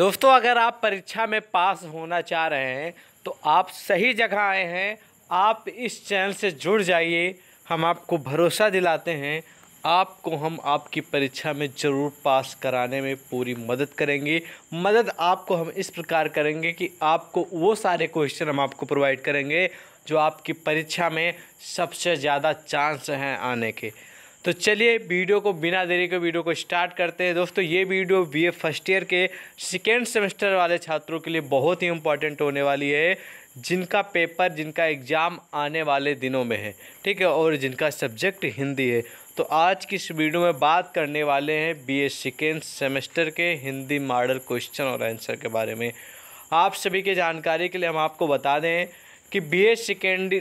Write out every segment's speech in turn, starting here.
दोस्तों अगर आप परीक्षा में पास होना चाह रहे हैं तो आप सही जगह आए हैं आप इस चैनल से जुड़ जाइए हम आपको भरोसा दिलाते हैं आपको हम आपकी परीक्षा में ज़रूर पास कराने में पूरी मदद करेंगे मदद आपको हम इस प्रकार करेंगे कि आपको वो सारे क्वेश्चन हम आपको प्रोवाइड करेंगे जो आपकी परीक्षा में सबसे ज़्यादा चांस हैं आने के तो चलिए वीडियो को बिना देरी के वीडियो को स्टार्ट करते हैं दोस्तों ये वीडियो बी फर्स्ट ईयर के सेकेंड सेमेस्टर वाले छात्रों के लिए बहुत ही इंपॉर्टेंट होने वाली है जिनका पेपर जिनका एग्ज़ाम आने वाले दिनों में है ठीक है और जिनका सब्जेक्ट हिंदी है तो आज की इस वीडियो में बात करने वाले हैं बीए सेकेंड सेमेस्टर के हिंदी मॉडल क्वेश्चन और आंसर के बारे में आप सभी के जानकारी के लिए हम आपको बता दें कि BA second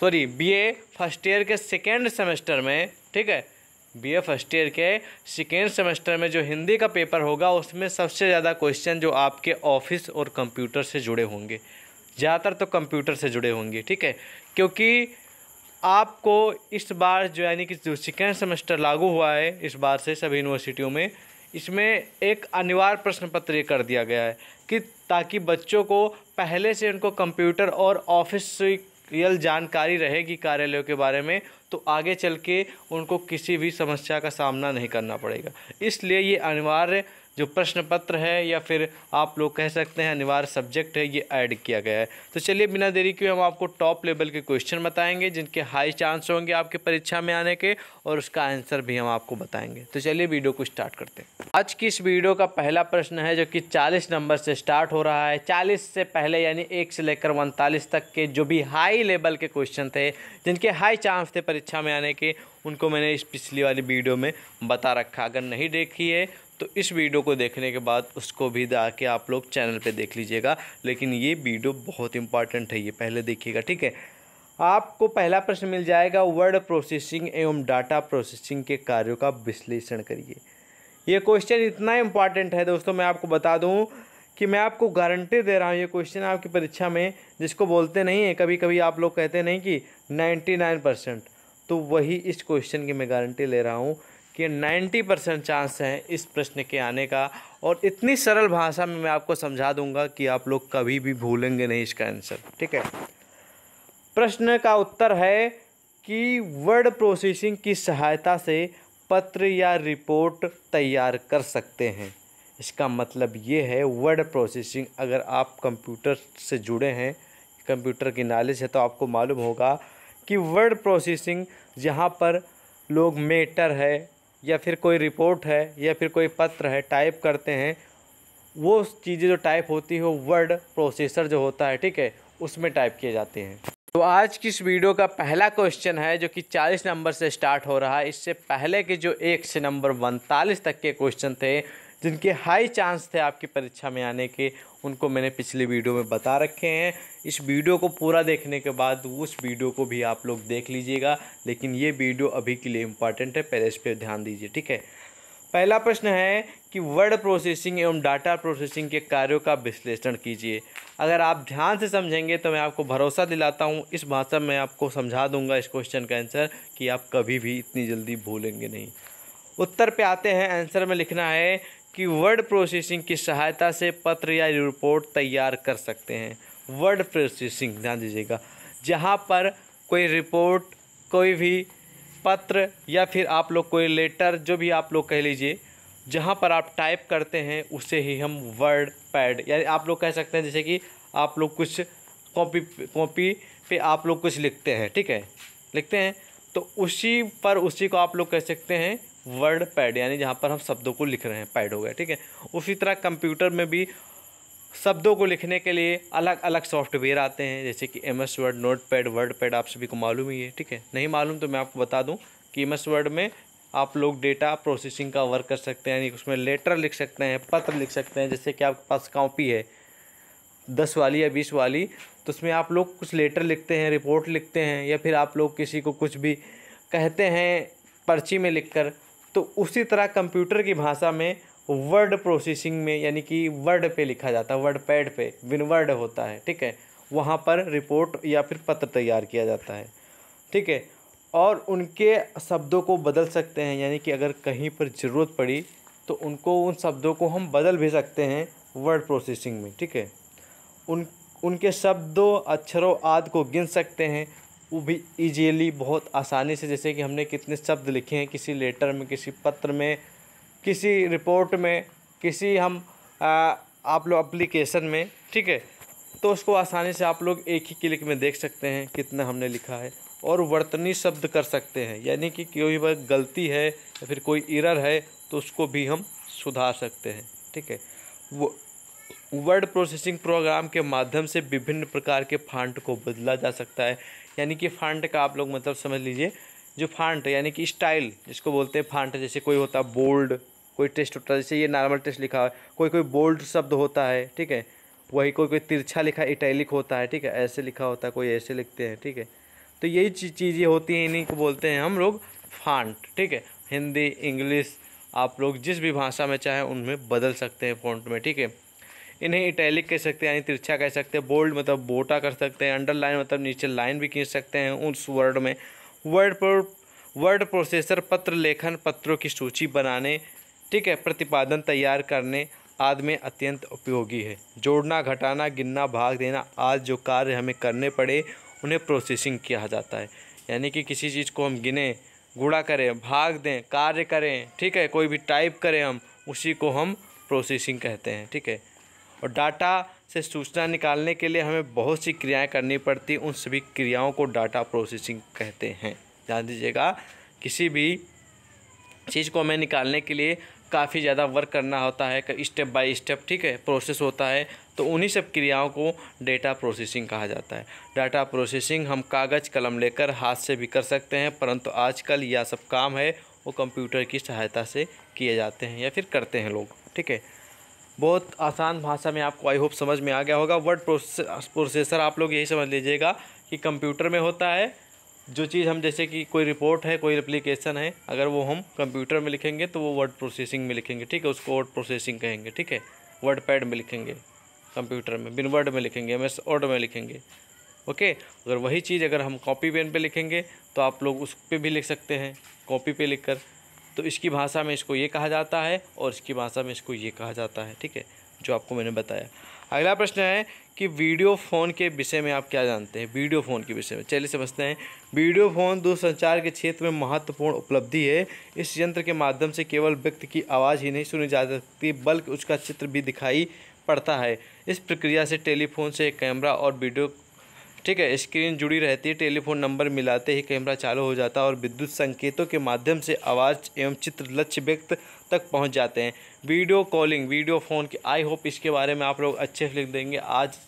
sorry BA first year के सेकेंड सेमेस्टर में ठीक है बी ए फर्स्ट ईयर के सेकेंड सेमेस्टर में जो हिंदी का पेपर होगा उसमें सबसे ज़्यादा क्वेश्चन जो आपके ऑफिस और कंप्यूटर से जुड़े होंगे ज़्यादातर तो कंप्यूटर से जुड़े होंगे ठीक है क्योंकि आपको इस बार जो यानी कि जो सेकेंड सेमेस्टर लागू हुआ है इस बार से सभी यूनिवर्सिटियों में इसमें एक अनिवार्य प्रश्न पत्र ये कर दिया गया है कि ताकि बच्चों को पहले से उनको कंप्यूटर और ऑफिस रियल जानकारी रहेगी कार्यालयों के बारे में तो आगे चल के उनको किसी भी समस्या का सामना नहीं करना पड़ेगा इसलिए ये अनिवार्य जो प्रश्न पत्र है या फिर आप लोग कह सकते हैं अनिवार्य सब्जेक्ट है ये ऐड किया गया है तो चलिए बिना देरी के हम आपको टॉप लेवल के क्वेश्चन बताएंगे जिनके हाई चांस होंगे आपके परीक्षा में आने के और उसका आंसर भी हम आपको बताएंगे तो चलिए वीडियो को स्टार्ट करते हैं आज की इस वीडियो का पहला प्रश्न है जो कि चालीस नंबर से स्टार्ट हो रहा है चालीस से पहले यानी एक से लेकर उनतालीस तक के जो भी हाई लेवल के क्वेश्चन थे जिनके हाई चांस थे परीक्षा में आने के उनको मैंने इस पिछली वाली वीडियो में बता रखा अगर नहीं देखी है तो इस वीडियो को देखने के बाद उसको भी आके आप लोग चैनल पे देख लीजिएगा लेकिन ये वीडियो बहुत इंपॉर्टेंट है ये पहले देखिएगा ठीक है आपको पहला प्रश्न मिल जाएगा वर्ड प्रोसेसिंग एवं डाटा प्रोसेसिंग के कार्यों का विश्लेषण करिए ये क्वेश्चन इतना इम्पॉर्टेंट है दोस्तों मैं आपको बता दूँ कि मैं आपको गारंटी दे रहा हूँ ये क्वेश्चन आपकी परीक्षा में जिसको बोलते नहीं है कभी कभी आप लोग कहते नहीं कि नाइन्टी नाइन परसेंट तो वही इस क्वेश्चन की मैं गारंटी ले रहा हूँ कि 90 परसेंट चांस है इस प्रश्न के आने का और इतनी सरल भाषा में मैं आपको समझा दूंगा कि आप लोग कभी भी भूलेंगे नहीं इसका आंसर ठीक है प्रश्न का उत्तर है कि वर्ड प्रोसेसिंग की सहायता से पत्र या रिपोर्ट तैयार कर सकते हैं इसका मतलब ये है वर्ड प्रोसेसिंग अगर आप कंप्यूटर से जुड़े हैं कंप्यूटर की नॉलेज है तो आपको मालूम होगा कि वर्ड प्रोसेसिंग जहाँ पर लोग मेटर है या फिर कोई रिपोर्ट है या फिर कोई पत्र है टाइप करते हैं वो चीज़ें जो टाइप होती है वो वर्ड प्रोसेसर जो होता है ठीक है उसमें टाइप किए जाते हैं तो आज की इस वीडियो का पहला क्वेश्चन है जो कि 40 नंबर से स्टार्ट हो रहा है इससे पहले के जो एक से नंबर उनतालीस तक के क्वेश्चन थे जिनके हाई चांस थे आपकी परीक्षा में आने के उनको मैंने पिछले वीडियो में बता रखे हैं इस वीडियो को पूरा देखने के बाद उस वीडियो को भी आप लोग देख लीजिएगा लेकिन ये वीडियो अभी के लिए इम्पॉर्टेंट है पहले इस पर ध्यान दीजिए ठीक है पहला प्रश्न है कि वर्ड प्रोसेसिंग एवं डाटा प्रोसेसिंग के कार्यों का विश्लेषण कीजिए अगर आप ध्यान से समझेंगे तो मैं आपको भरोसा दिलाता हूँ इस भाषा में आपको समझा दूंगा इस क्वेश्चन का आंसर कि आप कभी भी इतनी जल्दी भूलेंगे नहीं उत्तर पे आते हैं आंसर में लिखना है कि वर्ड प्रोसेसिंग की सहायता से पत्र या रिपोर्ट तैयार कर सकते हैं वर्ड प्रोसेसिंग ध्यान दीजिएगा जहाँ पर कोई रिपोर्ट कोई भी पत्र या फिर आप लोग कोई लेटर जो भी आप लोग कह लीजिए जहाँ पर आप टाइप करते हैं उसे ही हम वर्ड पैड यानी आप लोग कह सकते हैं जैसे कि आप लोग कुछ कॉपी कॉपी पे आप लोग कुछ लिखते हैं ठीक है लिखते हैं तो उसी पर उसी को आप लोग कह सकते हैं वर्ड पैड यानी जहाँ पर हम शब्दों को लिख रहे हैं पैड हो गया ठीक है उसी तरह कंप्यूटर में भी शब्दों को लिखने के लिए अलग अलग सॉफ्टवेयर आते हैं जैसे कि M S Word notepad WordPad आप सभी को मालूम ही है ठीक है नहीं मालूम तो मैं आपको बता दूँ कि एम एस वर्ड में आप लोग डेटा प्रोसेसिंग का वर्क कर सकते हैं यानी उसमें लेटर लिख सकते हैं पत्र लिख सकते हैं जैसे कि आपके पास कॉपी है दस वाली या बीस वाली तो उसमें आप लोग कुछ लेटर लिखते हैं रिपोर्ट लिखते हैं या फिर आप लोग किसी को कुछ भी कहते हैं पर्ची में लिख कर तो उसी तरह कंप्यूटर की भाषा में वर्ड प्रोसेसिंग में यानी कि वर्ड पे लिखा जाता है वर्ड पैड पे विनवर्ड होता है ठीक है वहाँ पर रिपोर्ट या फिर पत्र तैयार किया जाता है ठीक है और उनके शब्दों को बदल सकते हैं यानी कि अगर कहीं पर ज़रूरत पड़ी तो उनको उन शब्दों को हम बदल भी सकते हैं वर्ड प्रोसेसिंग में ठीक है उन उनके शब्दों अक्षरों आदि को गिन सकते हैं वो भी ईजीली बहुत आसानी से जैसे कि हमने कितने शब्द लिखे हैं किसी लेटर में किसी पत्र में किसी रिपोर्ट में किसी हम आ, आप लोग अप्लीकेशन में ठीक है तो उसको आसानी से आप लोग एक ही क्लिक में देख सकते हैं कितना हमने लिखा है और वर्तनी शब्द कर सकते हैं यानी कि कोई भी गलती है या फिर कोई इरर है तो उसको भी हम सुधार सकते हैं ठीक है वो वर्ड प्रोसेसिंग प्रोग्राम के माध्यम से विभिन्न प्रकार के फांट को बदला जा सकता है यानी कि फांट का आप लोग मतलब समझ लीजिए जो फांट यानी कि स्टाइल जिसको बोलते हैं फांट जैसे कोई होता है बोल्ड कोई टेस्ट होता है जैसे ये नॉर्मल टेस्ट लिखा है कोई कोई बोल्ड शब्द होता है ठीक है वही कोई कोई तिरछा लिखा इटैलिक होता है ठीक है ऐसे लिखा होता है कोई ऐसे लिखते हैं ठीक है तो यही चीज़ें होती हैं इन्हीं को बोलते हैं हम लोग फांट ठीक है हिंदी इंग्लिश आप लोग जिस भी भाषा में चाहें उनमें बदल सकते हैं फॉन्ट में ठीक है इन्हें इटैलिक कह सकते हैं यानी तिरछा कह सकते हैं बोल्ड मतलब बोटा कर सकते हैं अंडरलाइन मतलब नीचे लाइन भी खींच सकते हैं उस वर्ड में वर्ड पर वर्ड प्रोसेसर पत्र लेखन पत्रों की सूची बनाने ठीक है प्रतिपादन तैयार करने आदि में अत्यंत उपयोगी है जोड़ना घटाना गिनना भाग देना आज जो कार्य हमें करने पड़े उन्हें प्रोसेसिंग किया जाता है यानी कि किसी चीज़ को हम गिने गुड़ा करें भाग दें कार्य करें ठीक है कोई भी टाइप करें हम उसी को हम प्रोसेसिंग कहते हैं ठीक है और डाटा से सूचना निकालने के लिए हमें बहुत सी क्रियाएं करनी पड़ती उन सभी क्रियाओं को डाटा प्रोसेसिंग कहते हैं ध्यान दीजिएगा किसी भी चीज़ को हमें निकालने के लिए काफ़ी ज़्यादा वर्क करना होता है स्टेप बाय स्टेप ठीक है प्रोसेस होता है तो उन्हीं सब क्रियाओं को डेटा प्रोसेसिंग कहा जाता है डाटा प्रोसेसिंग हम कागज़ कलम लेकर हाथ से भी कर सकते हैं परंतु आजकल यह सब काम है वो कंप्यूटर की सहायता से किए जाते हैं या फिर करते हैं लोग ठीक है बहुत आसान भाषा में आपको आई होप समझ में आ गया होगा वर्ड प्रोसेसर आप लोग यही समझ लीजिएगा कि कंप्यूटर में होता है जो चीज़ हम जैसे कि कोई रिपोर्ट है कोई एप्लीकेशन है अगर वो हम कंप्यूटर में लिखेंगे तो वो वर्ड प्रोसेसिंग में लिखेंगे ठीक है उसको वर्ड प्रोसेसिंग कहेंगे ठीक है वर्ड पैड में लिखेंगे कंप्यूटर में बिन वर्ड में लिखेंगे एम एस वर्ड में लिखेंगे ओके अगर वही चीज़ अगर हम कॉपी पेन पे लिखेंगे तो आप लोग उस पर भी लिख सकते हैं कॉपी पे लिख कर तो इसकी भाषा में इसको ये कहा जाता है और इसकी भाषा में इसको ये कहा जाता है ठीक है जो आपको मैंने बताया अगला प्रश्न है कि वीडियो फ़ोन के विषय में आप क्या जानते हैं वीडियो फ़ोन के विषय में चलिए समझते हैं वीडियो फ़ोन दूरसंचार के क्षेत्र में महत्वपूर्ण उपलब्धि है इस यंत्र के माध्यम से केवल व्यक्ति की आवाज़ ही नहीं सुनी जा सकती बल्कि उसका चित्र भी दिखाई पड़ता है इस प्रक्रिया से टेलीफोन से कैमरा और वीडियो ठीक है स्क्रीन जुड़ी रहती है टेलीफोन नंबर मिलाते ही कैमरा चालू हो जाता है और विद्युत संकेतों के माध्यम से आवाज़ एवं चित्र लक्ष्य व्यक्त तक पहुंच जाते हैं वीडियो कॉलिंग वीडियो फ़ोन की आई होप इसके बारे में आप लोग अच्छे से लिख देंगे आज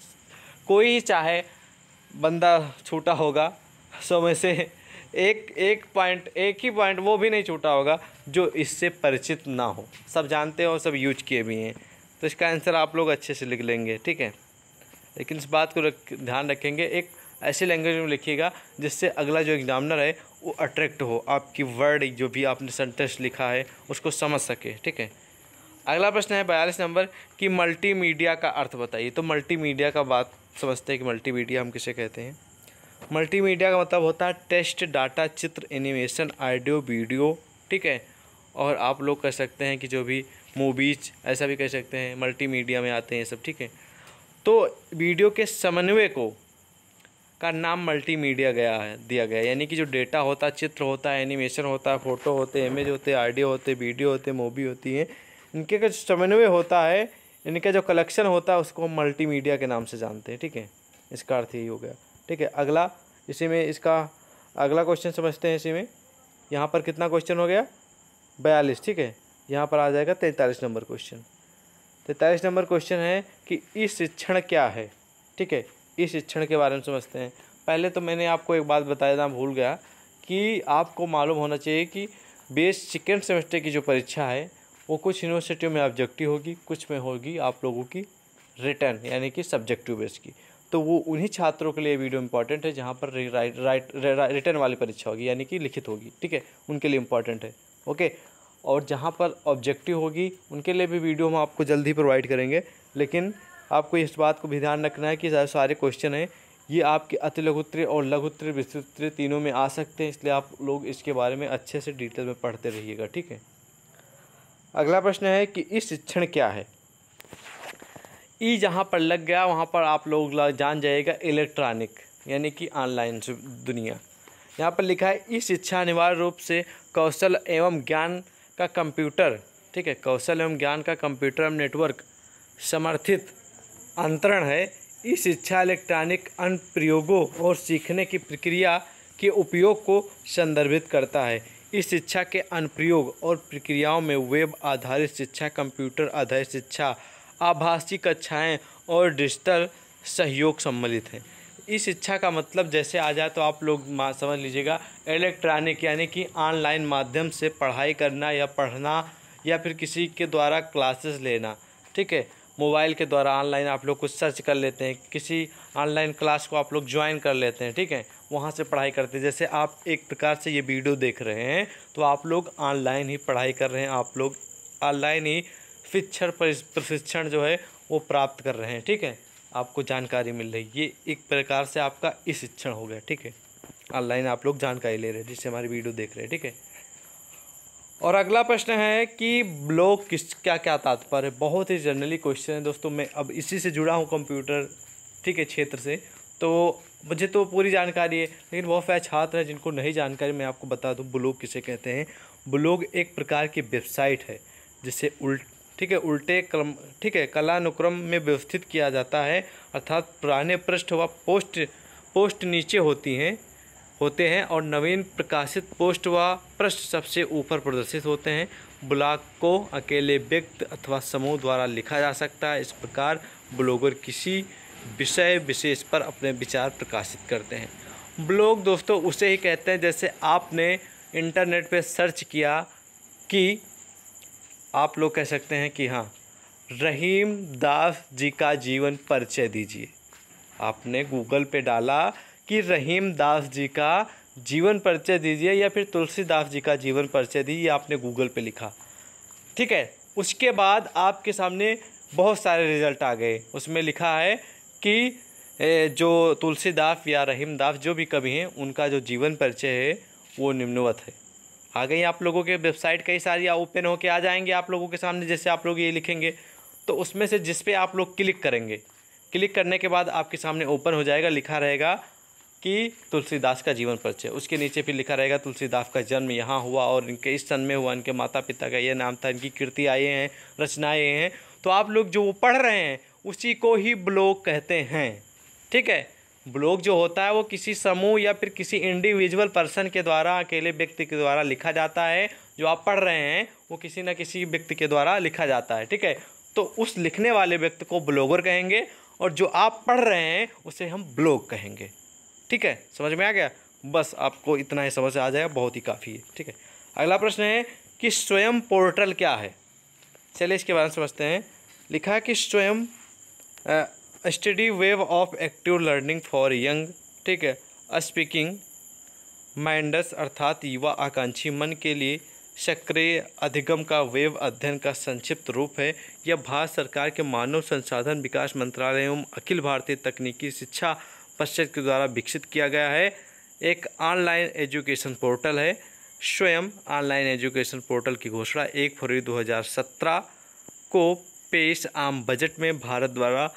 कोई चाहे बंदा छूटा होगा सो में से एक एक पॉइंट एक ही पॉइंट वो भी नहीं छूटा होगा जो इससे परिचित ना हो सब जानते हैं और सब यूज किए भी हैं तो इसका आंसर आप लोग अच्छे से लिख लेंगे ठीक है लेकिन इस बात को रख ध्यान रखेंगे एक ऐसी लैंग्वेज में लिखिएगा जिससे अगला जो एग्जामिनर है वो अट्रैक्ट हो आपकी वर्ड जो भी आपने सेंटेंस लिखा है उसको समझ सके ठीक है अगला प्रश्न है बयालीस नंबर कि मल्टीमीडिया का अर्थ बताइए तो मल्टीमीडिया का बात समझते हैं कि मल्टीमीडिया हम किसे कहते हैं मल्टीमीडिया का मतलब होता है टेस्ट डाटा चित्र एनिमेशन ऑडियो वीडियो ठीक है और आप लोग कह सकते हैं कि जो भी मूवीज ऐसा भी कह सकते हैं मल्टीमीडिया में आते हैं सब ठीक है तो वीडियो के समन्वय को का नाम मल्टीमीडिया गया है दिया गया यानी कि जो डेटा होता है चित्र होता है एनिमेशन होता है फ़ोटो होते इमेज होते आइडियो होते वीडियो होते मूवी होती है इनके का जो समन्वय होता है इनका जो कलेक्शन होता है उसको हम मल्टीमीडिया के नाम से जानते हैं ठीक है इसका अर्थ यही हो गया ठीक है अगला इसी में इसका अगला क्वेश्चन समझते हैं इसी में यहाँ पर कितना क्वेश्चन हो गया बयालीस ठीक है यहाँ पर आ जाएगा तैंतालीस नंबर क्वेश्चन तैतालीस नंबर क्वेश्चन है कि ई शिक्षण क्या है ठीक है ई शिक्षण के बारे में समझते हैं पहले तो मैंने आपको एक बात बताया था भूल गया कि आपको मालूम होना चाहिए कि बेस सेकेंड सेमेस्टर की जो परीक्षा है वो कुछ यूनिवर्सिटियों में ऑब्जेक्टिव होगी कुछ में होगी आप लोगों की रिटर्न यानी कि सब्जेक्टिव बेस की तो वो उन्हीं छात्रों के लिए वीडियो इंपॉर्टेंट है जहाँ पर राइट रिटर्न वाली परीक्षा होगी यानी कि लिखित होगी ठीक है उनके लिए इंपॉर्टेंट है ओके और जहाँ पर ऑब्जेक्टिव होगी उनके लिए भी वीडियो हम आपको जल्दी प्रोवाइड करेंगे लेकिन आपको इस बात को भी ध्यान रखना है कि सारे क्वेश्चन हैं ये आपके अति लघुत्र और लघुत्र विस्तृत तीनों में आ सकते हैं इसलिए आप लोग इसके बारे में अच्छे से डिटेल में पढ़ते रहिएगा ठीक है अगला प्रश्न है कि इस शिक्षण क्या है ई जहाँ पर लग गया वहाँ पर आप लोग जान जाइएगा इलेक्ट्रॉनिक यानी कि ऑनलाइन दुनिया यहाँ पर लिखा है इस शिक्षा अनिवार्य रूप से कौशल एवं ज्ञान का कंप्यूटर ठीक है कौशल एवं ज्ञान का कंप्यूटर एवं नेटवर्क समर्थित अंतरण है ई शिक्षा इलेक्ट्रॉनिक अनुप्रयोगों और सीखने की प्रक्रिया के उपयोग को संदर्भित करता है इस शिक्षा के अनुप्रयोग और प्रक्रियाओं में वेब आधारित शिक्षा कंप्यूटर आधारित शिक्षा आभासी कक्षाएं और डिजिटल सहयोग सम्मिलित हैं इस शिक्षा का मतलब जैसे आ जाए तो आप लोग समझ लीजिएगा इलेक्ट्रॉनिक यानी कि ऑनलाइन माध्यम से पढ़ाई करना या पढ़ना या फिर किसी के द्वारा क्लासेस लेना ठीक है मोबाइल के द्वारा ऑनलाइन आप लोग कुछ सर्च कर लेते हैं किसी ऑनलाइन क्लास को आप लोग ज्वाइन कर लेते हैं ठीक है वहाँ से पढ़ाई करते हैं जैसे आप एक प्रकार से ये वीडियो देख रहे हैं तो आप लोग ऑनलाइन ही पढ़ाई कर रहे हैं आप लोग ऑनलाइन ही शिक्षण प्रशिक्षण जो है वो प्राप्त कर रहे हैं ठीक है आपको जानकारी मिल रही ये एक प्रकार से आपका इस शिक्षण हो गया ठीक है ऑनलाइन आप लोग जानकारी ले रहे हैं जिससे हमारी वीडियो देख रहे हैं ठीक है और अगला प्रश्न है कि ब्लॉग किस क्या क्या तात्पर्य है बहुत ही जनरली क्वेश्चन है दोस्तों मैं अब इसी से जुड़ा हूँ कंप्यूटर ठीक है क्षेत्र से तो मुझे तो पूरी जानकारी है लेकिन बहुत सारे छात्र हैं जिनको नहीं जानकारी मैं आपको बता दूँ ब्लॉग किसे कहते हैं ब्लॉग एक प्रकार की वेबसाइट है जिसे उल्ट ठीक है उल्टे क्रम ठीक है कलानुक्रम में व्यवस्थित किया जाता है अर्थात पुराने पृष्ठ व पोस्ट पोस्ट नीचे होती हैं होते हैं और नवीन प्रकाशित पोस्ट व पृष्ठ सबसे ऊपर प्रदर्शित होते हैं ब्लॉग को अकेले व्यक्ति अथवा समूह द्वारा लिखा जा सकता है इस प्रकार ब्लॉगर किसी विषय विशेष पर अपने विचार प्रकाशित करते हैं ब्लॉग दोस्तों उसे ही कहते हैं जैसे आपने इंटरनेट पर सर्च किया कि आप लोग कह सकते हैं कि हाँ रहीम दास जी का जीवन परिचय दीजिए आपने गूगल पे डाला कि रहीम दास जी का जीवन परिचय दीजिए या फिर तुलसीदास जी का जीवन परिचय दीजिए आपने गूगल पे लिखा ठीक है उसके बाद आपके सामने बहुत सारे रिजल्ट आ गए उसमें लिखा है कि जो तुलसीदास या रहीम दास जो भी कवि हैं उनका जो जीवन परिचय है वो निम्नवत है आ गई आप लोगों के वेबसाइट कई सारी ओपन होके आ जाएंगे आप लोगों के सामने जैसे आप लोग ये लिखेंगे तो उसमें से जिस पे आप लोग क्लिक करेंगे क्लिक करने के बाद आपके सामने ओपन हो जाएगा लिखा रहेगा कि तुलसीदास का जीवन परिचय उसके नीचे फिर लिखा रहेगा तुलसीदास का जन्म यहाँ हुआ और इनके इस सन में हुआ इनके माता पिता का ये नाम था इनकी कृति आए हैं रचनाएँ हैं तो आप लोग जो वो पढ़ रहे हैं उसी को ही ब्लॉग कहते हैं ठीक है ब्लॉग जो होता है वो किसी समूह या फिर किसी इंडिविजुअल पर्सन के द्वारा अकेले व्यक्ति के द्वारा लिखा जाता है जो आप पढ़ रहे हैं वो किसी न किसी व्यक्ति के द्वारा लिखा जाता है ठीक है तो उस लिखने वाले व्यक्ति को ब्लॉगर कहेंगे और जो आप पढ़ रहे हैं उसे हम ब्लॉग कहेंगे ठीक है समझ में आ गया बस आपको इतना ही समझ आ जाएगा बहुत ही काफ़ी है ठीक है अगला प्रश्न है कि स्वयं पोर्टल क्या है चलिए इसके बारे में समझते हैं लिखा है कि Swayam study web of active learning for young ठीक है स्पीकिंग माइंडस अर्थात युवा आकांक्षी मन के लिए सक्रिय अधिगम का वेव अध्ययन का संक्षिप्त रूप है यह भारत सरकार के मानव संसाधन विकास मंत्रालय एवं अखिल भारतीय तकनीकी शिक्षा परिषद के द्वारा विकसित किया गया है एक ऑनलाइन एजुकेशन पोर्टल है स्वयं ऑनलाइन एजुकेशन पोर्टल की घोषणा एक फरवरी 2017 को पेश आम बजट में भारत द्वारा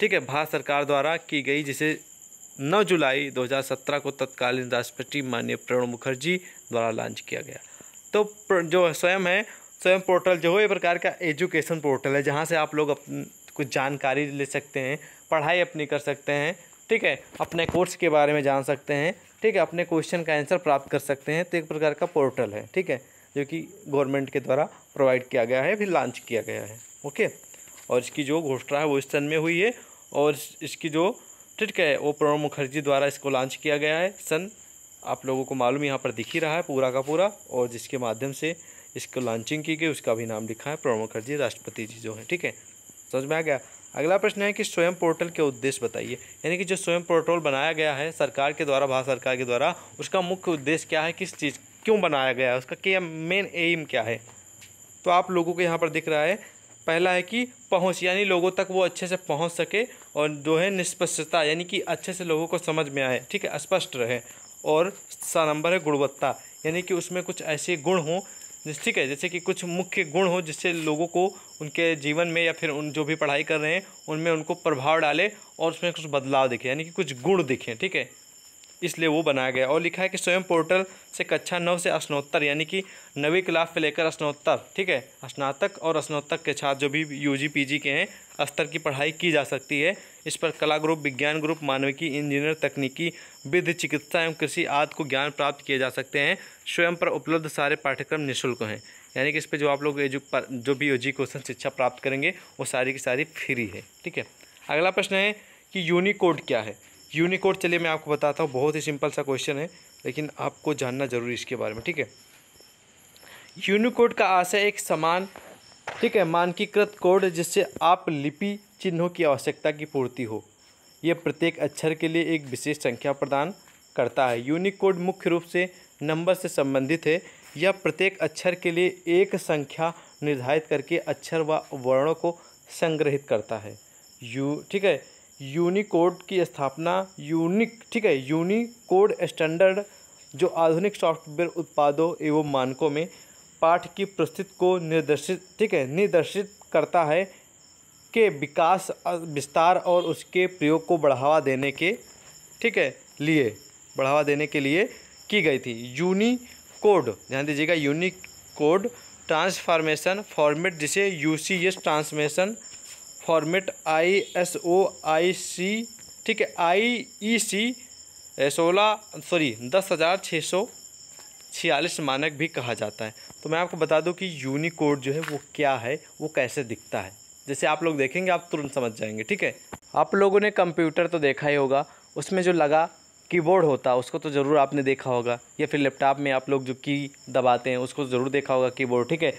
ठीक है भारत सरकार द्वारा की गई जिसे 9 जुलाई 2017 को तत्कालीन राष्ट्रपति माननीय प्रणब मुखर्जी द्वारा लॉन्च किया गया तो जो स्वयं है स्वयं पोर्टल जो है एक प्रकार का एजुकेशन पोर्टल है जहाँ से आप लोग अप कुछ जानकारी ले सकते हैं पढ़ाई अपनी कर सकते हैं ठीक है अपने कोर्स के बारे में जान सकते हैं ठीक है अपने क्वेश्चन का आंसर प्राप्त कर सकते हैं तो एक प्रकार का पोर्टल है ठीक है जो कि गवर्नमेंट के द्वारा प्रोवाइड किया गया है फिर लॉन्च किया गया है ओके और इसकी जो घोषणा है वो इस सन में हुई है और इसकी जो ट्रिक है वो प्रणब मुखर्जी द्वारा इसको लॉन्च किया गया है सन आप लोगों को मालूम यहाँ पर दिख ही रहा है पूरा का पूरा और जिसके माध्यम से इसको लॉन्चिंग की गई उसका भी नाम लिखा है प्रणब मुखर्जी राष्ट्रपति जी जो है ठीक है समझ में आ गया अगला प्रश्न है कि स्वयं पोर्टल के उद्देश्य बताइए यानी कि जो स्वयं पोर्टल बनाया गया है सरकार के द्वारा भारत सरकार के द्वारा उसका मुख्य उद्देश्य क्या है किस चीज़ क्यों बनाया गया है उसका क्या मेन एम क्या है तो आप लोगों को यहाँ पर दिख रहा है पहला है कि पहुंच यानी लोगों तक वो अच्छे से पहुंच सके और जो है निष्पक्षता यानी कि अच्छे से लोगों को समझ में आए ठीक है स्पष्ट रहे और सा नंबर है गुणवत्ता यानी कि उसमें कुछ ऐसे गुण हों ठीक है जैसे कि कुछ मुख्य गुण हो जिससे लोगों को उनके जीवन में या फिर उन जो भी पढ़ाई कर रहे हैं उनमें उनको प्रभाव डाले और उसमें कुछ बदलाव दिखे यानी कि कुछ गुण दिखें ठीक है इसलिए वो बनाया गया और लिखा है कि स्वयं पोर्टल से कक्षा नौ से स्नोत्तर यानी कि नवी क्लास से लेकर स्नोत्तर ठीक है स्नातक और स्नोत्तर के छात्र जो भी यूजी पीजी के हैं स्तर की पढ़ाई की जा सकती है इस पर कला ग्रुप विज्ञान ग्रुप मानविकी इंजीनियर तकनीकी विध चिकित्सा एवं कृषि आदि को ज्ञान प्राप्त किए जा सकते हैं स्वयं पर उपलब्ध सारे पाठ्यक्रम निःशुल्क हैं यानी कि इस पर जो आप लोग जो भी यू क्वेश्चन शिक्षा प्राप्त करेंगे वो सारी की सारी फ्री है ठीक है अगला प्रश्न है कि यूनिकोड क्या है यूनिकोड चलिए मैं आपको बताता हूँ बहुत ही सिंपल सा क्वेश्चन है लेकिन आपको जानना जरूरी इसके बारे में ठीक है यूनिकोड का आशय एक समान ठीक है मानकीकृत कोड जिससे आप लिपि चिन्हों की आवश्यकता की पूर्ति हो यह प्रत्येक अक्षर के लिए एक विशेष संख्या प्रदान करता है यूनिकोड मुख्य रूप से नंबर से संबंधित है यह प्रत्येक अक्षर के लिए एक संख्या निर्धारित करके अक्षर व वर्णों को संग्रहित करता है यू ठीक है यूनिकोड की स्थापना यूनिक ठीक है यूनिकोड स्टैंडर्ड जो आधुनिक सॉफ्टवेयर उत्पादों एवं मानकों में पाठ की प्रस्तुत को निर्देशित ठीक है निर्देशित करता है के विकास विस्तार और उसके प्रयोग को बढ़ावा देने के ठीक है लिए बढ़ावा देने के लिए की गई थी यूनिकोड ध्यान दीजिएगा यूनिकोड ट्रांसफॉर्मेशन फॉर्मेट जिसे U C S transmission format I S O I C ठीक है आई ई सी सोलह सॉरी दस हज़ार छः सौ छियालीस मानक भी कहा जाता है तो मैं आपको बता दूं कि यूनिकोड जो है वो क्या है वो कैसे दिखता है जैसे आप लोग देखेंगे आप तुरंत समझ जाएंगे ठीक है आप लोगों ने कंप्यूटर तो देखा ही होगा उसमें जो लगा कीबोर्ड होता है उसको तो ज़रूर आपने देखा होगा या फिर लैपटॉप में आप लोग जो की दबाते हैं उसको ज़रूर देखा होगा कीबोर्ड ठीक है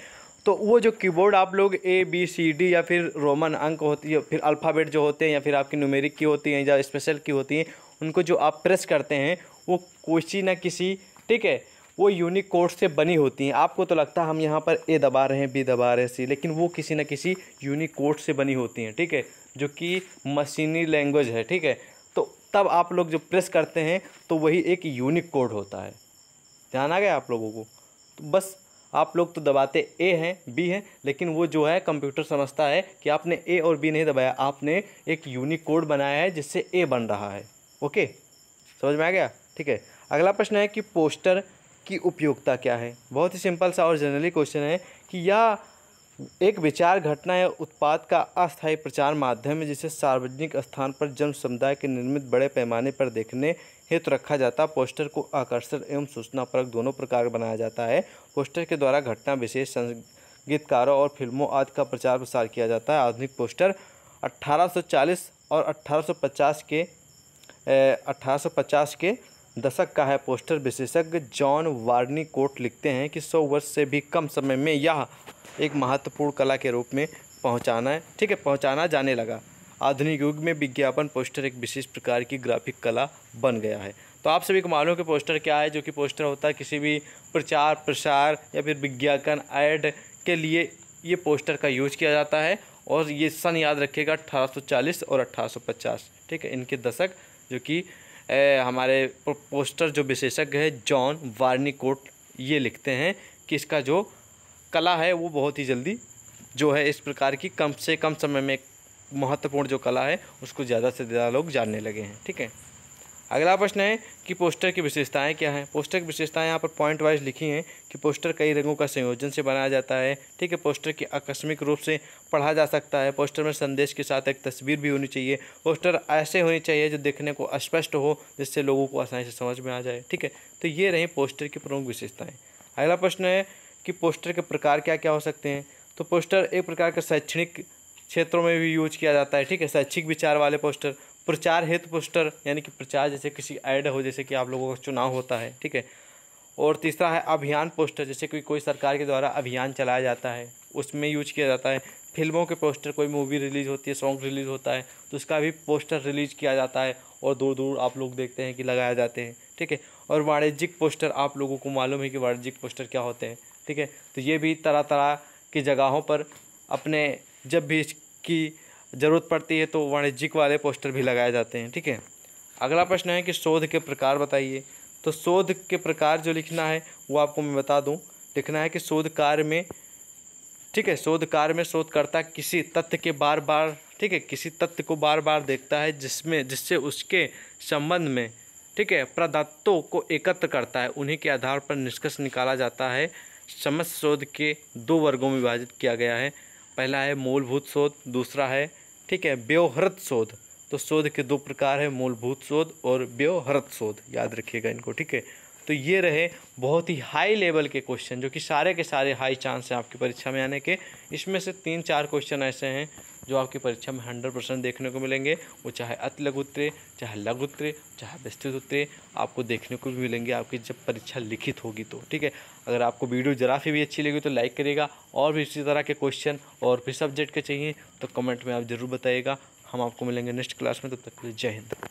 तो वो जो कीबोर्ड आप लोग ए बी सी डी या फिर रोमन अंक होती है फिर अल्फ़ाबेट जो होते हैं या फिर आपकी न्यूमेरिक की होती हैं या स्पेशल की होती हैं उनको जो आप प्रेस करते हैं वो किसी ना किसी ठीक है वो यूनिक कोड से बनी होती हैं आपको तो लगता है हम यहाँ पर ए दबा रहे हैं बी दबा रहे हैं सी लेकिन वो किसी ना किसी यूनिक कोड से बनी होती हैं ठीक है जो कि मशीनी लैंग्वेज है ठीक है तो तब आप लोग जो प्रेस करते हैं तो वही एक यूनिक कोड होता है ध्यान आ गया आप लोगों को तो बस आप लोग तो दबाते ए हैं बी हैं लेकिन वो जो है कंप्यूटर समझता है कि आपने ए और बी नहीं दबाया आपने एक यूनिक कोड बनाया है जिससे ए बन रहा है ओके समझ में आ गया ठीक है अगला प्रश्न है कि पोस्टर की उपयोगिता क्या है बहुत ही सिंपल सा और जनरली क्वेश्चन है कि यह एक विचार घटना या उत्पाद का अस्थायी प्रचार माध्यम है जिसे सार्वजनिक स्थान पर जन समुदाय के निर्मित बड़े पैमाने पर देखने हेतु तो रखा जाता पोस्टर को आकर्षक एवं सूचनापरक दोनों प्रकार बनाया जाता है पोस्टर के द्वारा घटना विशेष संगीतकारों और फिल्मों आदि का प्रचार प्रसार किया जाता है आधुनिक पोस्टर 1840 और 1850 के ए, के दशक का है पोस्टर विशेषज्ञ जॉन वार्नी कोट लिखते हैं कि सौ वर्ष से भी कम समय में यह एक महत्वपूर्ण कला के रूप में पहुंचाना है ठीक है पहुंचाना जाने लगा आधुनिक युग में विज्ञापन पोस्टर एक विशेष प्रकार की ग्राफिक कला बन गया है तो आप सभी को मालूम कि पोस्टर क्या है जो कि पोस्टर होता है किसी भी प्रचार प्रसार या फिर विज्ञापन ऐड के लिए ये पोस्टर का यूज किया जाता है और ये सन याद रखिएगा 1840 और 1850 ठीक है इनके दशक जो कि हमारे पोस्टर जो विशेषज्ञ है जॉन वार्निकोट ये लिखते हैं कि इसका जो कला है वो बहुत ही जल्दी जो है इस प्रकार की कम से कम समय में महत्वपूर्ण जो कला है उसको ज़्यादा से ज़्यादा लोग जानने लगे हैं ठीक है अगला प्रश्न है कि पोस्टर की विशेषताएं क्या हैं पोस्टर की विशेषताएं यहाँ पर पॉइंट वाइज लिखी हैं कि पोस्टर कई रंगों का संयोजन से बनाया जाता है ठीक है पोस्टर की आकस्मिक रूप से पढ़ा जा सकता है पोस्टर में संदेश के साथ एक तस्वीर भी होनी चाहिए पोस्टर ऐसे होने चाहिए जो देखने को स्पष्ट हो जिससे लोगों को आसानी से समझ में आ जाए ठीक है तो ये रही पोस्टर की प्रमुख विशेषताएँ अगला प्रश्न है कि पोस्टर के प्रकार क्या क्या हो सकते हैं तो पोस्टर एक प्रकार का शैक्षणिक क्षेत्रों में भी यूज किया जाता है ठीक है शैक्षिक विचार वाले पोस्टर प्रचार हेतु पोस्टर यानी कि प्रचार जैसे किसी ऐड हो जैसे कि आप लोगों का चुनाव होता है ठीक है और तीसरा है अभियान पोस्टर जैसे कि कोई सरकार के द्वारा अभियान चलाया जाता है उसमें यूज किया जाता है फिल्मों के पोस्टर कोई मूवी रिलीज़ होती है सॉन्ग रिलीज़ होता है तो उसका भी पोस्टर रिलीज़ किया जाता है और दूर दूर आप लोग देखते हैं कि लगाए जाते हैं ठीक है और वाणिज्यिक पोस्टर आप लोगों को मालूम है कि वाणिज्यिक पोस्टर क्या होते हैं ठीक है तो ये भी तरह तरह की जगहों पर अपने जब भी इसकी ज़रूरत पड़ती है तो वाणिज्यिक वाले पोस्टर भी लगाए जाते हैं ठीक है अगला प्रश्न है कि शोध के प्रकार बताइए तो शोध के प्रकार जो लिखना है वो आपको मैं बता दूँ लिखना है कि शोध कार्य में ठीक है शोध कार्य में शोधकर्ता किसी तथ्य के बार बार ठीक है किसी तथ्य को बार बार देखता है जिसमें जिससे उसके संबंध में ठीक है प्रदत्तों को एकत्र करता है उन्हीं के आधार पर निष्कर्ष निकाला जाता है समस्त शोध के दो वर्गों में विभाजित किया गया है पहला है मूलभूत शोध दूसरा है ठीक है व्यवहृत शोध तो शोध के दो प्रकार है मूलभूत शोध और व्यवहृत शोध याद रखिएगा इनको ठीक है तो ये रहे बहुत ही हाई लेवल के क्वेश्चन जो कि सारे के सारे हाई चांस हैं आपकी परीक्षा में आने के इसमें से तीन चार क्वेश्चन ऐसे हैं जो आपकी परीक्षा में हंड्रेड परसेंट देखने को मिलेंगे वो चाहे लघु उत्तरे चाहे लघु उत्तरे चाहे विस्तृत उत्तरे आपको देखने को भी मिलेंगे आपकी जब परीक्षा लिखित होगी तो ठीक है अगर आपको वीडियो जरा सी भी अच्छी लगी तो लाइक करिएगा और भी इसी तरह के क्वेश्चन और भी सब्जेक्ट के चाहिए तो कमेंट में आप ज़रूर बताइएगा हम आपको मिलेंगे नेक्स्ट क्लास में तब तक के लिए जय हिंद